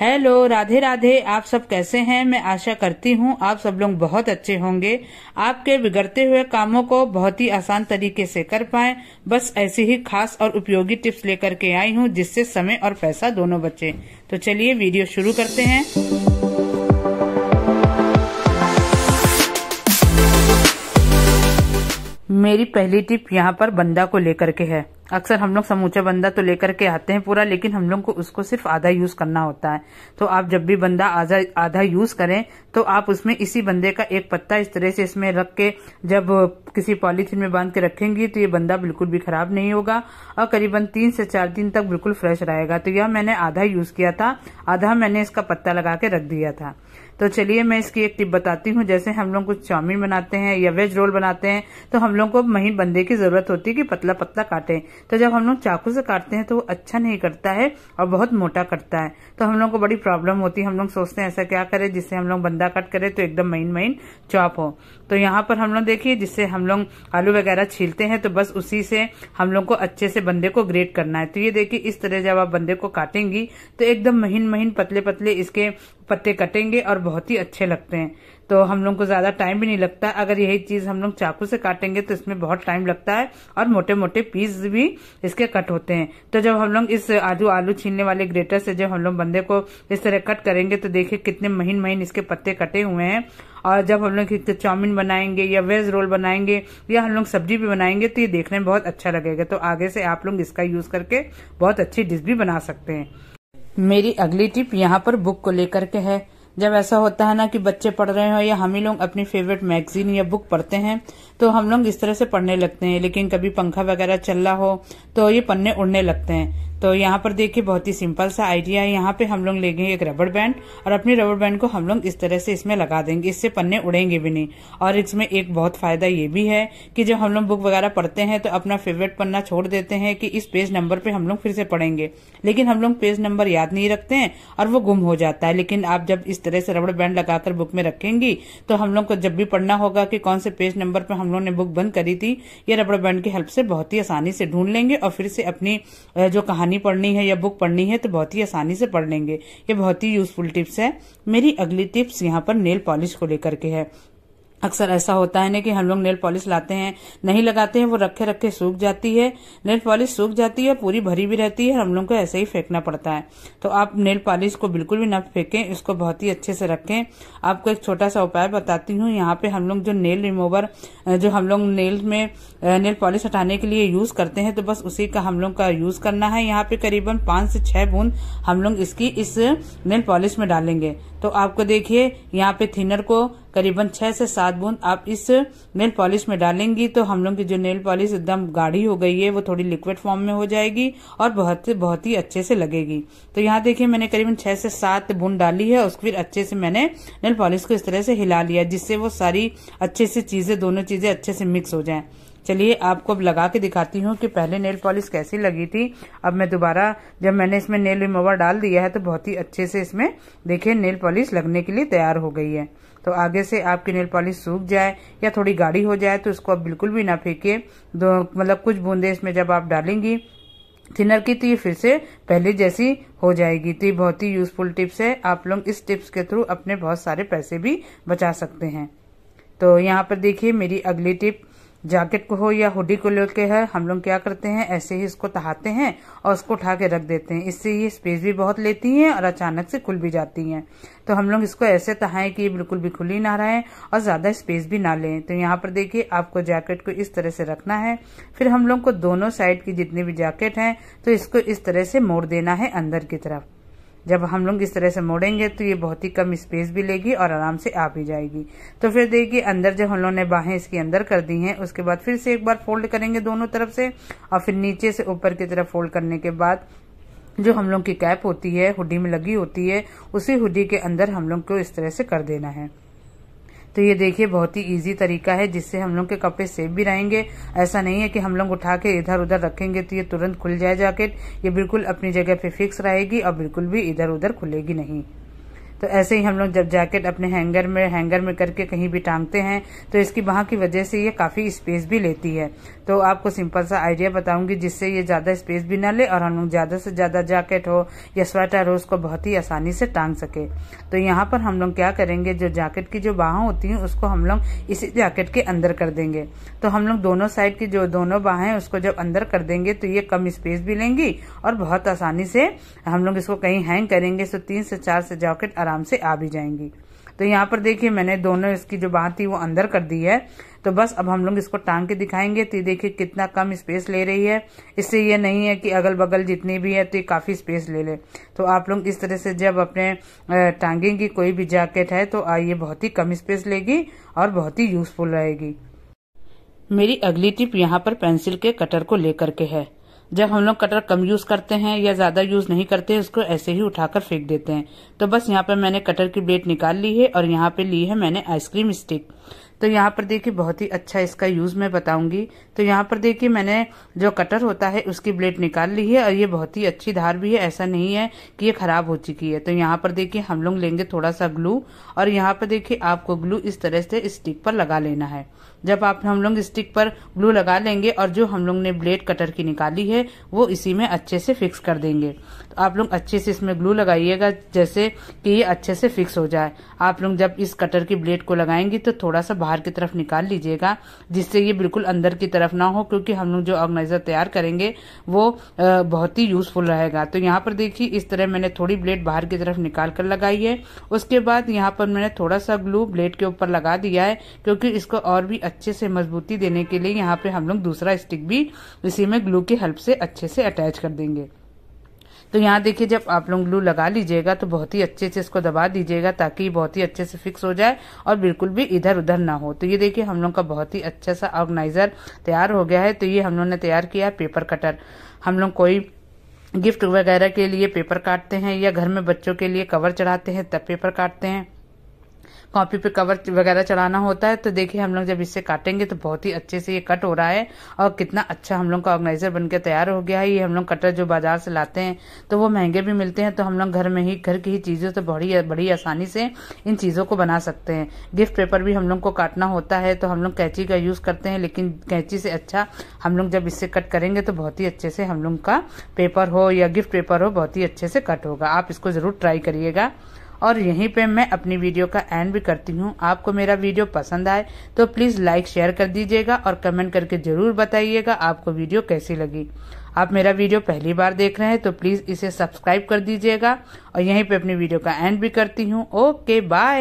hello Radhe Radhe आप सब कैसे हैं मैं आशा करती हूँ आप सब लोग बहुत अच्छे होंगे आपके बिगड़ते हुए कामों को बहुत ही आसान तरीके से कर पाए बस ऐसी ही खास और उपयोगी टिप्स लेकर के आई हूँ जिससे समय और पैसा दोनों बचे तो चलिए वीडियो शुरू करते हैं मेरी पहली टिप यहाँ पर बंदा को लेकर के है अक्सर हम लोग समूचा बंदा तो लेकर के आते हैं पूरा लेकिन हम लोग को उसको सिर्फ आधा यूज करना होता है तो आप जब भी बंदा आधा आधा यूज करें तो आप उसमें इसी बंदे का एक पत्ता इस तरह से इसमें रख के जब किसी पॉलीथिन में बांध के रखेंगी तो ये बंदा बिल्कुल भी खराब नहीं होगा और करीबन तीन से चार दिन तक बिल्कुल फ्रेश रहेगा तो यह मैंने आधा यूज किया था आधा मैंने इसका पत्ता लगा के रख दिया था तो चलिए मैं इसकी एक टिप बताती हूँ जैसे हम लोग कुछ चाउमीन बनाते हैं या वेज रोल बनाते हैं तो हम लोग को महीन बंदे की जरूरत होती है कि पतला पतला काटे तो जब हम लोग चाकू से काटते हैं तो वो अच्छा नहीं करता है और बहुत मोटा करता है तो हम लोग को बड़ी प्रॉब्लम होती है हम लोग सोचते हैं ऐसा क्या करें जिससे हम लोग बंदा कट करें तो एकदम महीन महीन चॉप हो तो यहाँ पर हम लोग देखिए जिससे हम लोग आलू वगैरह छीलते हैं तो बस उसी से हम लोग को अच्छे से बंदे को ग्रेट करना है तो ये देखिए इस तरह जब आप बंदे को काटेंगी तो एकदम महीन महीन पतले पतले इसके पत्ते कटेंगे और बहुत ही अच्छे लगते हैं तो हम लोग को ज्यादा टाइम भी नहीं लगता अगर यही चीज हम लोग चाकू से काटेंगे तो इसमें बहुत टाइम लगता है और मोटे मोटे पीस भी इसके कट होते हैं तो जब हम लोग इस आधू आलू छीनने वाले ग्रेटर से जब हम लोग बंदे को इस तरह कट करेंगे तो देखिए कितने महीन महीन इसके पत्ते कटे हुए हैं और जब हम लोग चाउमीन बनाएंगे या वेज रोल बनाएंगे या हम लोग सब्जी भी बनाएंगे तो ये देखने में बहुत अच्छा लगेगा तो आगे से आप लोग इसका यूज करके बहुत अच्छी डिश भी बना सकते हैं मेरी अगली टिप यहाँ पर बुक को लेकर के है जब ऐसा होता है ना कि बच्चे पढ़ रहे हो या हम ही लोग अपनी फेवरेट मैगजीन या बुक पढ़ते हैं तो हम लोग इस तरह से पढ़ने लगते हैं लेकिन कभी पंखा वगैरह चल रहा हो तो ये पन्ने उड़ने लगते हैं तो यहाँ पर देखिए बहुत ही सिंपल सा आइडिया है यहाँ पे हम लोग लेंगे एक रबड़ बैंड और अपने रबड़ बैंड को हम लोग इस तरह से इसमें लगा देंगे इससे पन्ने उड़ेंगे भी नहीं और इसमें एक बहुत फायदा ये भी है कि जब हम लोग बुक वगैरह पढ़ते हैं तो अपना फेवरेट पन्ना छोड़ देते हैं कि इस पेज नंबर पे हम लोग फिर से पढ़ेंगे लेकिन हम लोग पेज नंबर याद नहीं रखते हैं और वो गुम हो जाता है लेकिन आप जब इस तरह से रबड़ बैंड लगाकर बुक में रखेंगी तो हम लोग को जब भी पढ़ना होगा कि कौन से पेज नंबर पर हम लोग ने बुक बंद करी थी ये रबड़ बैंड की हेल्प से बहुत ही आसानी से ढूंढ लेंगे और फिर से अपनी जो कहानी कहानी पढ़नी है या बुक पढ़नी है तो बहुत ही आसानी से पढ़ लेंगे ये बहुत ही यूजफुल टिप्स है मेरी अगली टिप्स यहाँ पर नेल पॉलिश को लेकर के है अक्सर ऐसा होता है ना कि हम लोग नेल पॉलिश लाते हैं नहीं लगाते हैं वो रखे रखे सूख जाती है नेल पॉलिश सूख जाती है पूरी भरी भी रहती है हम लोग को ऐसे ही फेंकना पड़ता है तो आप नेल पॉलिश को बिल्कुल भी ना फेंकें इसको बहुत ही अच्छे से रखें आपको एक छोटा सा उपाय बताती हूँ यहाँ पे हम लोग जो नेल रिमूवर जो हम लोग नेल में नेल पॉलिश हटाने के लिए यूज करते हैं तो बस उसी का हम लोग का यूज करना है यहाँ पे करीबन पांच से छह बूंद हम लोग इसकी इस नेल पॉलिश में डालेंगे तो आपको देखिए यहाँ पे थिनर को करीबन छह से सात बूंद आप इस नेल पॉलिश में डालेंगी तो हम लोग की जो नेल पॉलिश एकदम गाढ़ी हो गई है वो थोड़ी लिक्विड फॉर्म में हो जाएगी और बहुत बहुत ही अच्छे से लगेगी तो यहाँ देखिए मैंने करीबन छह से सात बूंद डाली है उसको फिर अच्छे से मैंने नेल पॉलिश को इस तरह से हिला लिया जिससे वो सारी अच्छे से चीजें दोनों चीजें अच्छे से मिक्स हो जाए चलिए आपको अब लगा के दिखाती हूँ कि पहले नेल पॉलिश कैसी लगी थी अब मैं दोबारा जब मैंने इसमें नेल रिमूवर डाल दिया है तो बहुत ही अच्छे से इसमें देखिए नेल पॉलिश लगने के लिए तैयार हो गई है तो आगे से आपकी नेल पॉलिश सूख जाए या थोड़ी गाढ़ी हो जाए तो इसको आप बिल्कुल भी ना फेंके मतलब कुछ बूंदे इसमें जब आप डालेंगी थिनर की तो ये फिर से पहले जैसी हो जाएगी तो ये बहुत ही यूजफुल टिप्स है आप लोग इस टिप्स के थ्रू अपने बहुत सारे पैसे भी बचा सकते हैं तो यहाँ पर देखिए मेरी अगली टिप जैकेट को हो या हुडी को लेके है हम लोग क्या करते हैं ऐसे ही इसको तहाते हैं और उसको उठा के रख देते हैं इससे ये स्पेस भी बहुत लेती हैं और अचानक से खुल भी जाती हैं तो हम लोग इसको ऐसे तहाएं कि बिल्कुल भी खुली ना रहे और ज़्यादा स्पेस भी ना लें तो यहाँ पर देखिए आपको जैकेट को इस तरह से रखना है फिर हम लोग को दोनों साइड की जितनी भी जैकेट है तो इसको इस तरह से मोड़ देना है अंदर की तरफ जब हम लोग इस तरह से मोड़ेंगे तो ये बहुत ही कम स्पेस भी लेगी और आराम से आ भी जाएगी तो फिर देखिए अंदर जब हम लोगों ने बाहें इसके अंदर कर दी हैं उसके बाद फिर से एक बार फोल्ड करेंगे दोनों तरफ से और फिर नीचे से ऊपर की तरफ फोल्ड करने के बाद जो हम लोग की कैप होती है हुडी में लगी होती है उसी हुडी के अंदर हम लोग को इस तरह से कर देना है तो ये देखिए बहुत ही इजी तरीका है जिससे हम लोग के कपड़े सेफ भी रहेंगे ऐसा नहीं है कि हम लोग उठा के इधर उधर रखेंगे तो ये तुरंत खुल जाए जैकेट ये बिल्कुल अपनी जगह पे फिक्स रहेगी और बिल्कुल भी इधर उधर खुलेगी नहीं तो ऐसे ही हम लोग जब जैकेट अपने हैंगर में हैंगर में करके कहीं भी टांगते हैं तो इसकी बाह की वजह से ये काफ़ी स्पेस भी लेती है तो आपको सिंपल सा आइडिया बताऊंगी जिससे ये ज़्यादा स्पेस भी ना ले और हम लोग ज़्यादा से ज़्यादा जैकेट हो या स्वेटर हो उसको बहुत ही आसानी से टांग सके तो यहाँ पर हम लोग क्या करेंगे जो जैकेट की जो बाह होती है उसको हम लोग इसी जैकेट के अंदर कर देंगे तो हम लोग दोनों साइड की जो दोनों है उसको जब अंदर कर देंगे तो ये कम स्पेस भी लेंगी और बहुत आसानी से हम लोग इसको कहीं हैंग करेंगे तो तीन से चार से जैकेट आराम से आ भी जाएंगी तो यहाँ पर देखिए मैंने दोनों इसकी जो बात थी वो अंदर कर दी है तो बस अब हम लोग इसको टांग के दिखाएंगे तो ये देखिए कितना कम स्पेस ले रही है इससे ये नहीं है कि अगल बगल जितनी भी है तो ये काफ़ी स्पेस ले ले तो आप लोग इस तरह से जब अपने टांगेंगी कोई भी जैकेट है तो ये बहुत ही कम स्पेस लेगी और बहुत ही यूजफुल रहेगी मेरी अगली टिप यहाँ पर पेंसिल के कटर को लेकर के है जब हम लोग कटर कम यूज करते हैं या ज्यादा यूज नहीं करते उसको ऐसे ही उठाकर फेंक देते हैं तो बस यहाँ पर मैंने कटर की ब्लेड निकाल ली है और यहाँ पे ली है मैंने आइसक्रीम स्टिक तो यहाँ पर देखिए बहुत ही अच्छा इसका यूज़ मैं बताऊंगी तो यहाँ पर देखिए मैंने जो कटर होता है उसकी ब्लेड निकाल ली है और ये बहुत ही अच्छी धार भी है ऐसा नहीं है कि ये ख़राब हो चुकी है तो यहाँ पर देखिए हम लोग लेंगे थोड़ा सा ग्लू और यहाँ पर देखिए आपको ग्लू इस तरह से स्टिक पर लगा लेना है जब आप हम लोग स्टिक पर ग्लू लगा लेंगे और जो हम लोग ने ब्लेड कटर की निकाली है वो इसी में अच्छे से फिक्स कर देंगे तो आप लोग अच्छे से इसमें ग्लू लगाइएगा जैसे कि ये अच्छे से फिक्स हो जाए आप लोग जब इस कटर की ब्लेड को लगाएंगे तो थोड़ा सा बाहर की तरफ निकाल लीजिएगा जिससे ये बिल्कुल अंदर की तरफ ना हो क्योंकि हम लोग जो ऑर्गेनाइजर तैयार करेंगे वो बहुत ही यूजफुल रहेगा तो यहाँ पर देखिए इस तरह मैंने थोड़ी ब्लेड बाहर की तरफ निकाल कर लगाई है उसके बाद यहाँ पर मैंने थोड़ा सा ग्लू ब्लेड के ऊपर लगा दिया है क्योंकि इसको और भी अच्छे से मजबूती देने के लिए यहाँ पे हम लोग दूसरा स्टिक भी इसी में ग्लू की हेल्प से अच्छे से अटैच कर देंगे तो यहाँ देखिए जब आप लोग ग्लू लगा लीजिएगा तो बहुत ही अच्छे से इसको दबा दीजिएगा ताकि बहुत ही अच्छे से फिक्स हो जाए और बिल्कुल भी इधर उधर ना हो तो ये देखिए हम लोग का बहुत ही अच्छा सा ऑर्गेनाइजर तैयार हो गया है तो ये हम लोग ने तैयार किया पेपर कटर हम लोग कोई गिफ्ट वगैरह के लिए पेपर काटते हैं या घर में बच्चों के लिए कवर चढ़ाते हैं तब पेपर काटते हैं कॉपी पे कवर वगैरह चढ़ाना होता है तो देखिए हम लोग जब इससे काटेंगे तो बहुत ही अच्छे से ये कट हो रहा है और कितना अच्छा हम लोग का ऑर्गेनाइजर बन के तैयार हो गया है ये हम लोग कटर जो बाजार से लाते हैं तो वो महंगे भी मिलते हैं तो हम लोग घर में ही घर की ही चीज़ों से तो बड़ी बड़ी आसानी से इन चीज़ों को बना सकते हैं गिफ्ट पेपर भी हम लोग को काटना होता है तो हम लोग कैंची का यूज़ करते हैं लेकिन कैंची से अच्छा हम लोग जब इससे कट करेंगे तो बहुत ही अच्छे से हम लोग का पेपर हो या गिफ्ट पेपर हो बहुत ही अच्छे से कट होगा आप इसको ज़रूर ट्राई करिएगा और यहीं पे मैं अपनी वीडियो का एंड भी करती हूँ आपको मेरा वीडियो पसंद आए तो प्लीज़ लाइक शेयर कर दीजिएगा और कमेंट करके ज़रूर बताइएगा आपको वीडियो कैसी लगी आप मेरा वीडियो पहली बार देख रहे हैं तो प्लीज़ इसे सब्सक्राइब कर दीजिएगा और यहीं पे अपनी वीडियो का एंड भी करती हूँ ओके बाय